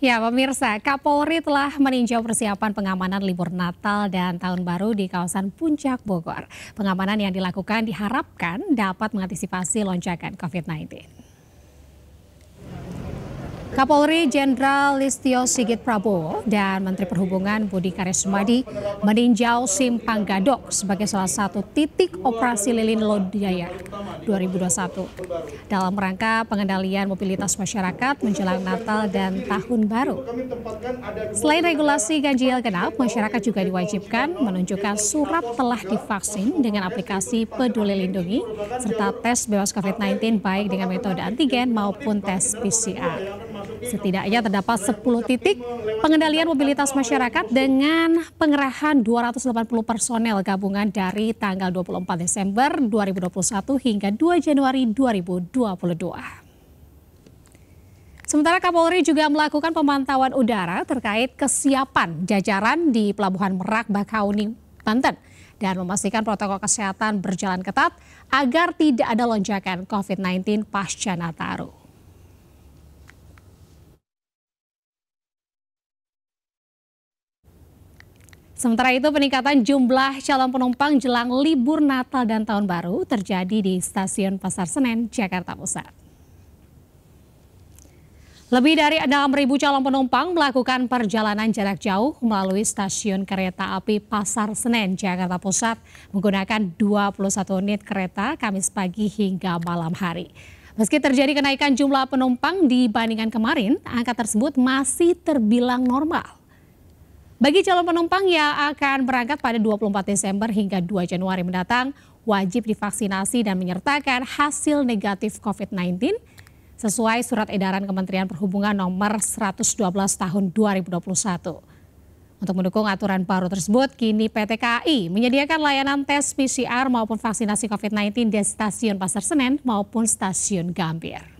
Ya, pemirsa, Kapolri telah meninjau persiapan pengamanan libur Natal dan Tahun Baru di kawasan Puncak Bogor. Pengamanan yang dilakukan diharapkan dapat mengantisipasi lonjakan COVID-19. Kapolri Jenderal Listio Sigit Prabowo dan Menteri Perhubungan Budi Karya Sumadi meninjau Simpang Gadok sebagai salah satu titik operasi lilin lodaya 2021 dalam rangka pengendalian mobilitas masyarakat menjelang Natal dan Tahun Baru. Selain regulasi ganjil genap, masyarakat juga diwajibkan menunjukkan surat telah divaksin dengan aplikasi Peduli Lindungi serta tes bebas COVID-19 baik dengan metode antigen maupun tes PCR. Setidaknya terdapat 10 titik pengendalian mobilitas masyarakat dengan pengerahan 280 personel gabungan dari tanggal 24 Desember 2021 hingga 2 Januari 2022. Sementara Kapolri juga melakukan pemantauan udara terkait kesiapan jajaran di Pelabuhan Merak, Bakauni, Banten dan memastikan protokol kesehatan berjalan ketat agar tidak ada lonjakan COVID-19 pasca Nataru. Sementara itu peningkatan jumlah calon penumpang jelang libur Natal dan Tahun Baru terjadi di Stasiun Pasar Senen, Jakarta Pusat. Lebih dari 6.000 calon penumpang melakukan perjalanan jarak jauh melalui stasiun kereta api Pasar Senen, Jakarta Pusat menggunakan 21 unit kereta Kamis pagi hingga malam hari. Meski terjadi kenaikan jumlah penumpang dibandingkan kemarin, angka tersebut masih terbilang normal. Bagi calon penumpang yang akan berangkat pada 24 Desember hingga 2 Januari mendatang, wajib divaksinasi dan menyertakan hasil negatif COVID-19 sesuai surat edaran Kementerian Perhubungan nomor 112 tahun 2021. Untuk mendukung aturan baru tersebut, kini PT KAI menyediakan layanan tes PCR maupun vaksinasi COVID-19 di stasiun Pasar Senen maupun stasiun Gambir.